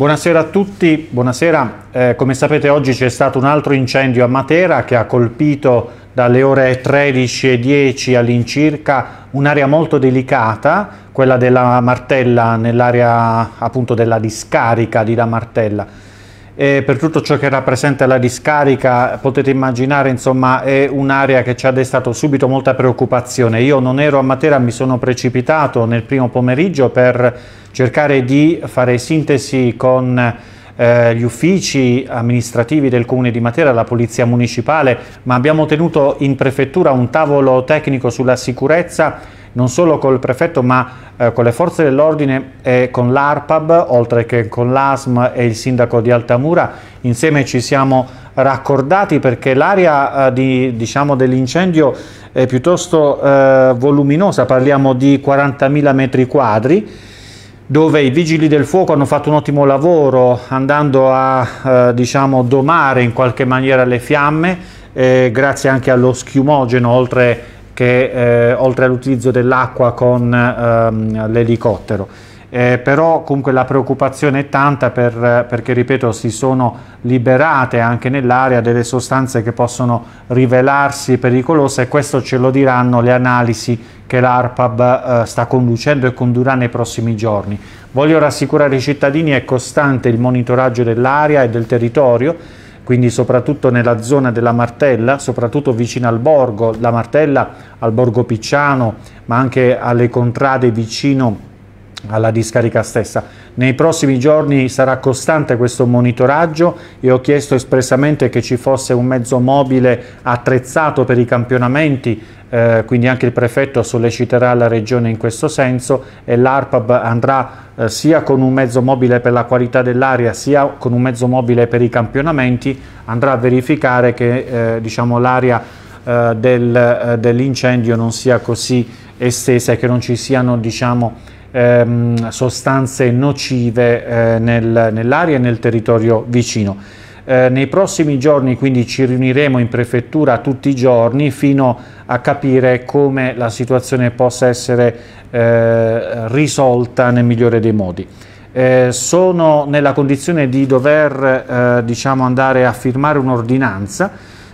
Buonasera a tutti, buonasera. Eh, come sapete oggi c'è stato un altro incendio a Matera che ha colpito dalle ore 13.10 all'incirca un'area molto delicata, quella della Martella, nell'area appunto della discarica di La Martella eh, per tutto ciò che rappresenta la discarica potete immaginare insomma è un'area che ci ha destato subito molta preoccupazione. Io non ero a Matera, mi sono precipitato nel primo pomeriggio per cercare di fare sintesi con eh, gli uffici amministrativi del comune di Matera, la polizia municipale, ma abbiamo tenuto in prefettura un tavolo tecnico sulla sicurezza non solo col prefetto ma eh, con le forze dell'ordine e con l'ARPAB, oltre che con l'ASM e il sindaco di Altamura. Insieme ci siamo raccordati perché l'area eh, di, diciamo, dell'incendio è piuttosto eh, voluminosa, parliamo di 40.000 metri quadri dove i vigili del fuoco hanno fatto un ottimo lavoro andando a eh, diciamo, domare in qualche maniera le fiamme, eh, grazie anche allo schiumogeno oltre che eh, oltre all'utilizzo dell'acqua con ehm, l'elicottero. Eh, però comunque la preoccupazione è tanta per, perché, ripeto, si sono liberate anche nell'area delle sostanze che possono rivelarsi pericolose e questo ce lo diranno le analisi che l'ARPAB eh, sta conducendo e condurrà nei prossimi giorni. Voglio rassicurare i cittadini, è costante il monitoraggio dell'area e del territorio quindi soprattutto nella zona della Martella, soprattutto vicino al borgo, la Martella al borgo Picciano, ma anche alle contrade vicino alla discarica stessa. Nei prossimi giorni sarà costante questo monitoraggio e ho chiesto espressamente che ci fosse un mezzo mobile attrezzato per i campionamenti, eh, quindi anche il prefetto solleciterà la regione in questo senso e l'ARPAB andrà eh, sia con un mezzo mobile per la qualità dell'aria sia con un mezzo mobile per i campionamenti, andrà a verificare che eh, diciamo, l'aria eh, del, eh, dell'incendio non sia così estesa e che non ci siano diciamo, ehm, sostanze nocive eh, nel, nell'area e nel territorio vicino. Eh, nei prossimi giorni quindi ci riuniremo in prefettura tutti i giorni fino a capire come la situazione possa essere eh, risolta nel migliore dei modi. Eh, sono nella condizione di dover eh, diciamo andare a firmare un'ordinanza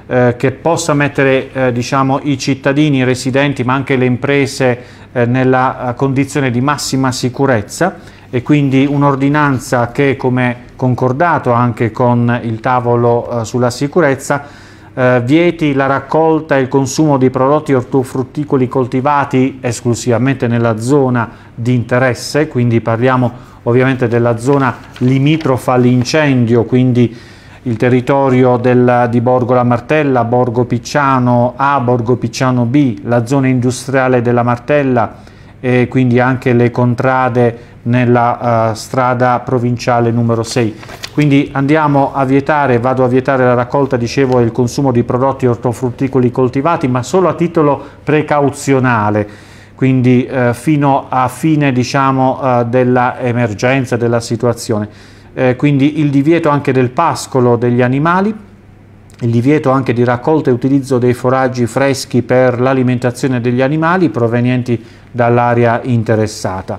eh, che possa mettere eh, diciamo, i cittadini, i residenti ma anche le imprese eh, nella eh, condizione di massima sicurezza e quindi un'ordinanza che come concordato anche con il tavolo eh, sulla sicurezza eh, vieti la raccolta e il consumo di prodotti ortofrutticoli coltivati esclusivamente nella zona di interesse, quindi parliamo ovviamente della zona limitrofa all'incendio, quindi il territorio del, di Borgo La Martella, Borgo Picciano A, Borgo Picciano B, la zona industriale della Martella e quindi anche le contrade nella uh, strada provinciale numero 6. Quindi andiamo a vietare, vado a vietare la raccolta, dicevo, e il consumo di prodotti ortofrutticoli coltivati, ma solo a titolo precauzionale quindi eh, fino a fine diciamo, eh, dell'emergenza, della situazione eh, quindi il divieto anche del pascolo degli animali, il divieto anche di raccolta e utilizzo dei foraggi freschi per l'alimentazione degli animali provenienti dall'area interessata.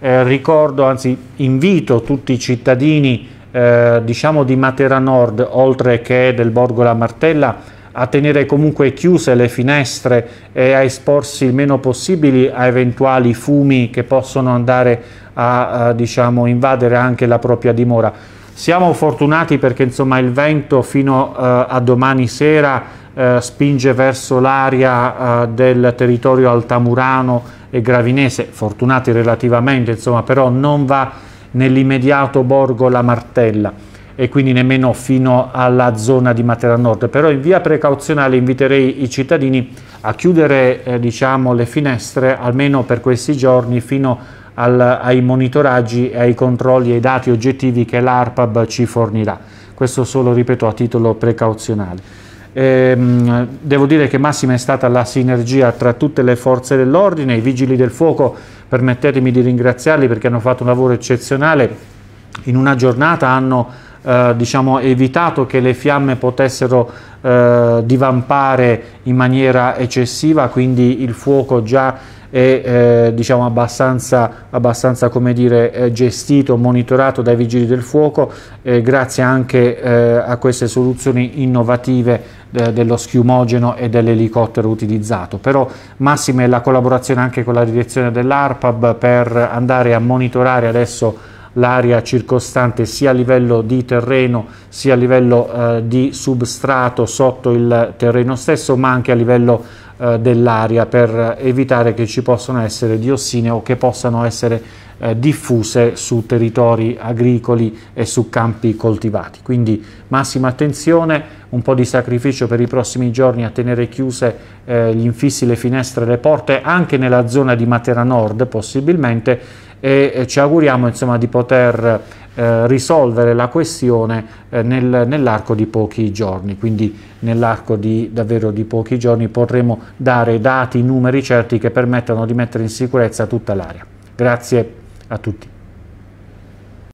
Eh, ricordo, anzi invito tutti i cittadini eh, diciamo di Matera Nord, oltre che del Borgo La Martella, a tenere comunque chiuse le finestre e a esporsi il meno possibile a eventuali fumi che possono andare a, a diciamo, invadere anche la propria dimora. Siamo fortunati perché insomma, il vento fino eh, a domani sera eh, spinge verso l'aria eh, del territorio altamurano e gravinese, fortunati relativamente, insomma, però non va nell'immediato borgo La Martella e quindi nemmeno fino alla zona di Matera Nord, però in via precauzionale inviterei i cittadini a chiudere eh, diciamo, le finestre almeno per questi giorni fino al, ai monitoraggi e ai controlli e ai dati oggettivi che l'ARPAB ci fornirà. Questo solo, ripeto, a titolo precauzionale. Ehm, devo dire che massima è stata la sinergia tra tutte le forze dell'ordine, i vigili del fuoco, permettetemi di ringraziarli perché hanno fatto un lavoro eccezionale, in una giornata hanno eh, diciamo, evitato che le fiamme potessero eh, divampare in maniera eccessiva, quindi il fuoco già è eh, diciamo abbastanza, abbastanza come dire, eh, gestito, monitorato dai vigili del fuoco, eh, grazie anche eh, a queste soluzioni innovative eh, dello schiumogeno e dell'elicottero utilizzato. Però massima è la collaborazione anche con la direzione dell'ARPAB per andare a monitorare adesso l'area circostante sia a livello di terreno sia a livello eh, di substrato sotto il terreno stesso ma anche a livello eh, dell'aria per evitare che ci possano essere diossine o che possano essere eh, diffuse su territori agricoli e su campi coltivati. Quindi massima attenzione, un po' di sacrificio per i prossimi giorni a tenere chiuse eh, gli infissi, le finestre, le porte, anche nella zona di Matera Nord possibilmente, e ci auguriamo insomma, di poter eh, risolvere la questione eh, nel, nell'arco di pochi giorni, quindi nell'arco di davvero di pochi giorni potremo dare dati, numeri certi che permettano di mettere in sicurezza tutta l'area. Grazie a tutti.